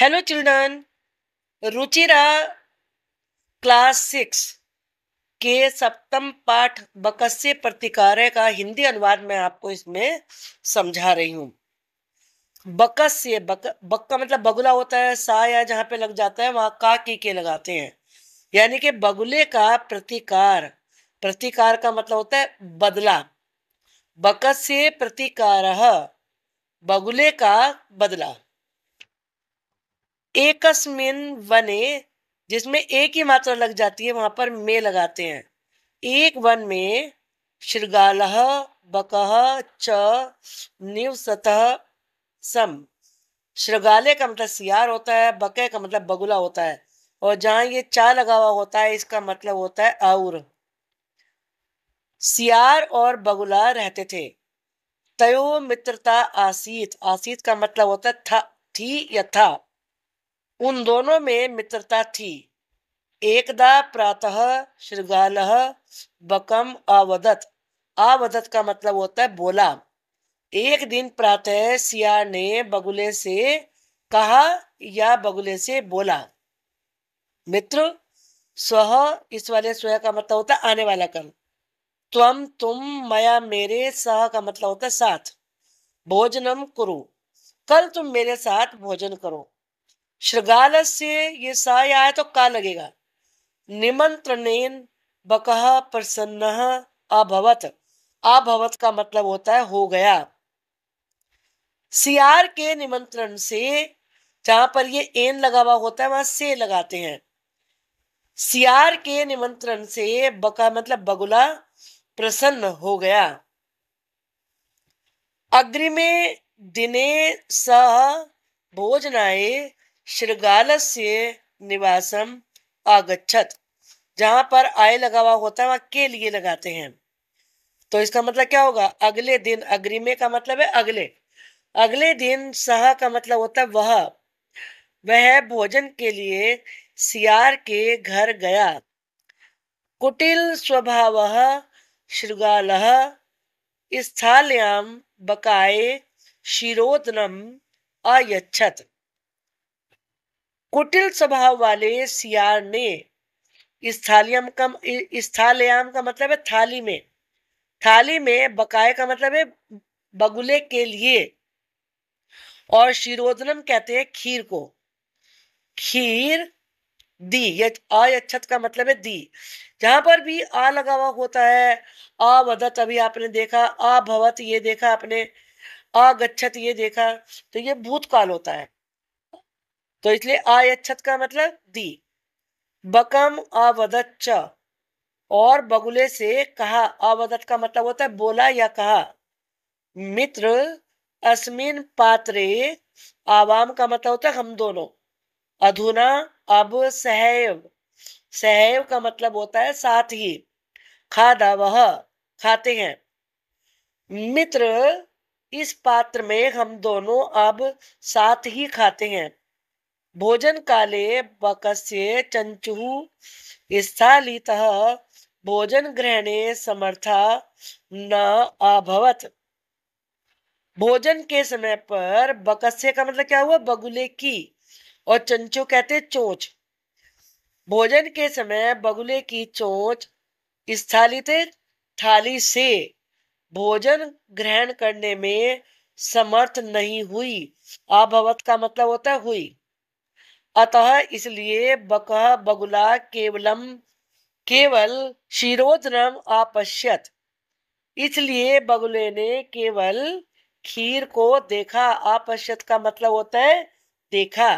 hello children Ruchira class six के सप्तम पाठ बकस्य प्रतिकार का हिंदी अनुवाद मैं आपको इसमें समझा रही हूँ बकस्य बक बक का मतलब बगुला होता है सा या जहाँ पे लग जाता है वहाँ का की के लगाते हैं यानी कि बगुले का प्रतिकार प्रतिकार का मतलब होता है बदला बकस्य प्रतिकार बगुले का बदला एकस्मिन वने जिसमें एक ही मात्रा लग जाती है वहां पर मे लगाते हैं एक वन में श्रृगाल बक च निवसत सम श्रृगाले का मतलब सियार होता है बके का मतलब बगुला होता है और जहां ये चा लगा हुआ होता है इसका मतलब होता है और सियार और बगुला रहते थे तयो मित्रता आसीत आसीत का मतलब होता है था थी या था उन दोनों में मित्रता थी एकदा प्रातः श्रृगाल बकम आवदत आवदत का मतलब होता है बोला एक दिन प्रातः सिया ने बगुले से कहा या बगुले से बोला मित्र स्व इस वाले स्व का मतलब होता है आने वाला कल तुम तुम मया मेरे सह का मतलब होता है साथ भोजनम करो कल तुम मेरे साथ भोजन करो श्रृगाल से ये साय आया तो का लगेगा निमंत्रणेन बकह प्रसन्न अभवत अभवत का मतलब होता है हो गया सियार के निमंत्रण से जहां पर ये एन लगा हुआ होता है वहां से लगाते हैं सियार के निमंत्रण से बका मतलब बगुला प्रसन्न हो गया अग्रिमे दिने सह भोजनाए श्रृगाल से निवासम आगछत जहां पर आय लगा हुआ होता है वहां के लिए लगाते हैं तो इसका मतलब क्या होगा अगले दिन अग्रिमे का मतलब है अगले अगले दिन सह का मतलब होता है वह वह भोजन के लिए सियार के घर गया कुटिल स्वभाव श्रृगाल स्थाल्याम बकाए शिरोदनम अयच्छत कुटिल स्वभाव वाले सियार ने स्थालियम का इस का मतलब है थाली में थाली में बकाए का मतलब है बगुले के लिए और शिरोदनम कहते हैं खीर को खीर दी या अयच्छत का मतलब है दी जहां पर भी आ लगा हुआ होता है अवधत अभी आपने देखा अभवत ये देखा आपने गच्छत ये देखा तो ये भूतकाल होता है तो इसलिए आयच्छत का मतलब दी बकम अवदत च और बगुले से कहा अवदत का मतलब होता है बोला या कहा मित्र अस्मिन पात्रे आवाम का मतलब होता है हम दोनों अधुना अब सहैव सहैव का मतलब होता है साथ ही खादा वह खाते हैं मित्र इस पात्र में हम दोनों अब साथ ही खाते हैं भोजन बक बकस्य स्थालित भोजन ग्रहणे समर्था न अभवत भोजन के समय पर बकस्य का मतलब क्या हुआ बगुले की और चंचो कहते चोच भोजन के समय बगुले की चोच स्थालित थाली से भोजन ग्रहण करने में समर्थ नहीं हुई अभवत का मतलब होता है हुई अतः इसलिए बकह बगुला केवलम केवल क्षीरोदनम आपश्यत इसलिए बगुले ने केवल खीर को देखा आपश्यत का मतलब होता है देखा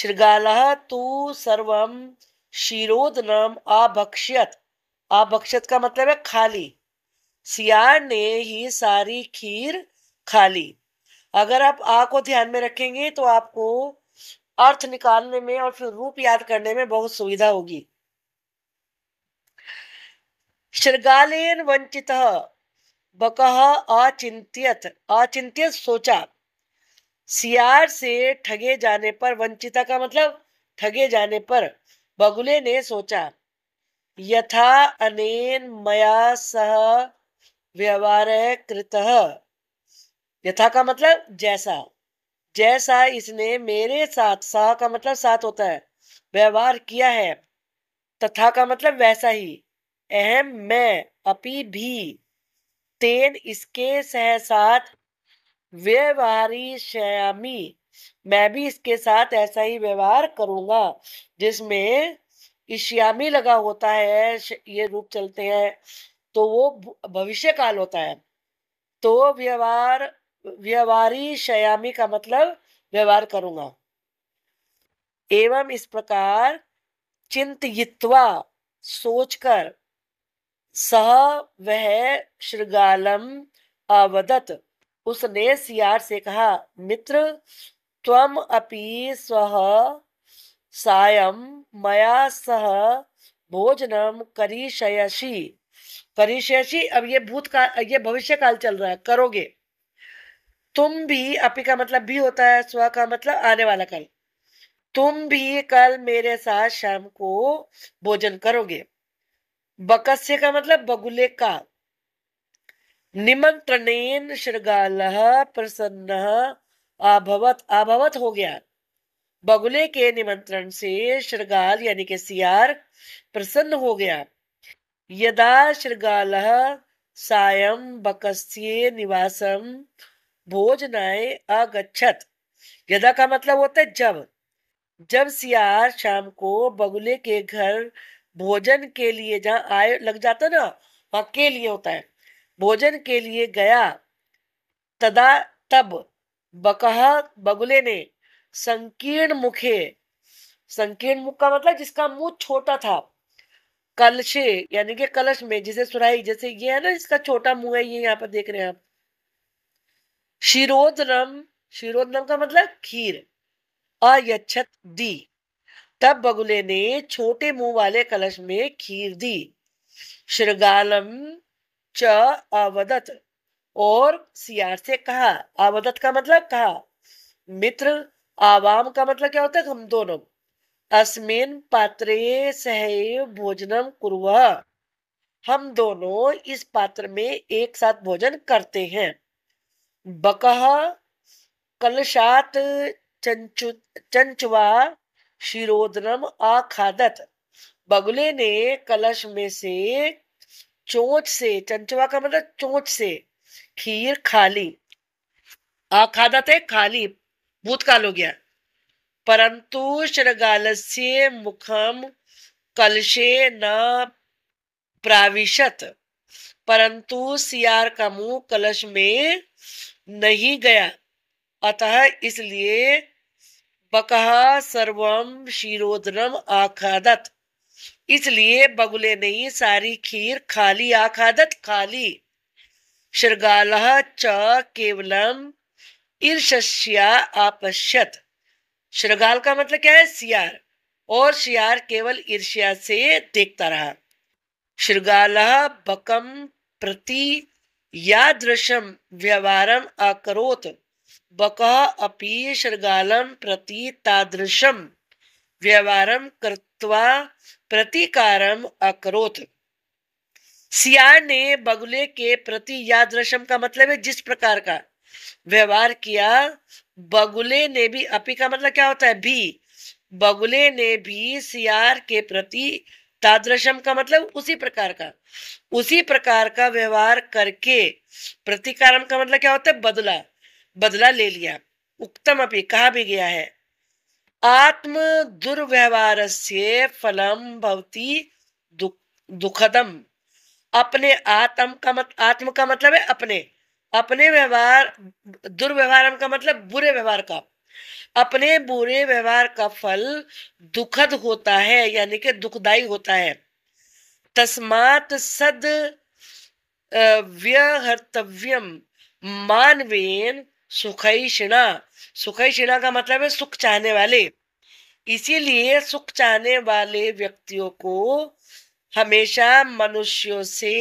श्रृगाल तू सर्वम क्षीरोदनम आभक्ष्यत आभक्ष्यत का मतलब है खाली सियार ने ही सारी खीर खाली अगर आप आ को ध्यान में रखेंगे तो आपको अर्थ निकालने में और फिर रूप याद करने में बहुत सुविधा होगी श्रृगालेन वंचित बक अचिंत्यत अचिंत्यत सोचा सियार से ठगे जाने पर वंचिता का मतलब ठगे जाने पर बगुले ने सोचा यथा अनेन मया सह व्यवहार कृत यथा का मतलब जैसा जैसा इसने मेरे साथ सा का मतलब साथ होता है व्यवहार किया है तथा का मतलब वैसा ही अहम मैं अपी भी तेन इसके साथ व्यवहारी श्यामी मैं भी इसके साथ ऐसा ही व्यवहार करूंगा जिसमें ईश्यामी लगा होता है ये रूप चलते हैं तो वो भविष्य काल होता है तो व्यवहार व्यवहारी शयामी का मतलब व्यवहार करूंगा एवं इस प्रकार चिंतित्वा सोचकर सह वह श्रृगालम अवदत उसने सियार से कहा मित्र त्वम अपि स्वः सायं मया सह भोजनम करीशयसी करीशयसी अब ये भूत का ये भविष्य काल चल रहा है करोगे तुम भी अपी का मतलब भी होता है स्व का मतलब आने वाला कल तुम भी कल मेरे साथ शाम को भोजन करोगे बकस्य का मतलब बगुले का निमंत्रण श्रृगाल प्रसन्न आभवत अभवत हो गया बगुले के निमंत्रण से श्रृगाल यानी के सियार प्रसन्न हो गया यदा श्रृगाल सायम बकस्य निवासम भोजनाय अगछत यदा का मतलब होता है जब जब सियार शाम को बगुले के घर भोजन के लिए जहाँ आय लग जाता ना वहां के लिए होता है भोजन के लिए गया तदा तब बकह बगुले ने संकीर्ण मुखे संकीर्ण मुख का मतलब जिसका मुंह छोटा था कलशे यानी कि कलश में जिसे सुराई जैसे ये है ना इसका छोटा मुंह है ये यहाँ पर देख रहे हैं आप शिरोदनम शिरोदनम का मतलब खीर अयच्छत दी तब बगुले ने छोटे मुंह वाले कलश में खीर दी श्रृगालम च अवदत और सियार से कहा अवदत का मतलब कहा मित्र आवाम का मतलब क्या होता है हम दोनों अस्मिन पात्रे सहैव भोजनम कुरवा हम दोनों इस पात्र में एक साथ भोजन करते हैं बक कलशात चंचु चंचवा शिरोधनम आखादत बगुले ने कलश में से चोंच से चंचवा का मतलब चोंच से खीर खाली आखादत है खाली भूतकाल हो गया परंतु श्रृगाल से मुखम कलशे न प्राविशत परंतु सियार का मुंह कलश में नहीं गया अतः इसलिए बकहा सर्वम शीरोदनम आखादत इसलिए बगुले नहीं सारी खीर खाली आखादत खाली शृगाल च केवलम ईर्ष्या आपश्यत श्रृगाल का मतलब क्या है सियार और सियार केवल ईर्ष्या से देखता रहा श्रृगाल बकम प्रति यादृशम व्यवहारम अकरोत बक अपी शृगालं प्रति तादृशम व्यवहारं कृत्वा प्रतिकारम अकरोत सिया ने बगुले के प्रति यादृशम का मतलब है जिस प्रकार का व्यवहार किया बगुले ने भी अपी का मतलब क्या होता है भी बगुले ने भी सियार के प्रति तादृशम का मतलब उसी प्रकार का उसी प्रकार का व्यवहार करके प्रतिकारम का मतलब क्या होता है बदला बदला ले लिया उक्तम अपनी कहा भी गया है आत्म दुर्व्यवहार से फलम भवती दुख दुखदम अपने आत्म का मत आत्म का मतलब है अपने अपने व्यवहार दुर्व्यवहार का मतलब बुरे व्यवहार का अपने बुरे व्यवहार का फल दुखद होता है यानी कि दुखदाई होता है तस्मात सद व्यहर्तव्यम मानवेन सुखिणा सुखिणा का मतलब है सुख चाहने वाले इसीलिए सुख चाहने वाले व्यक्तियों को हमेशा मनुष्यों से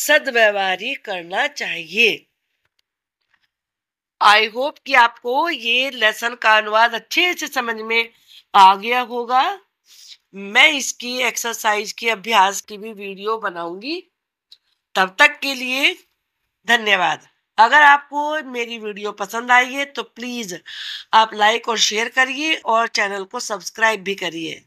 सदव्यवहारी करना चाहिए आई होप कि आपको ये लेसन का अनुवाद अच्छे से समझ में आ गया होगा मैं इसकी एक्सरसाइज की अभ्यास की भी वीडियो बनाऊंगी तब तक के लिए धन्यवाद अगर आपको मेरी वीडियो पसंद आई है तो प्लीज़ आप लाइक और शेयर करिए और चैनल को सब्सक्राइब भी करिए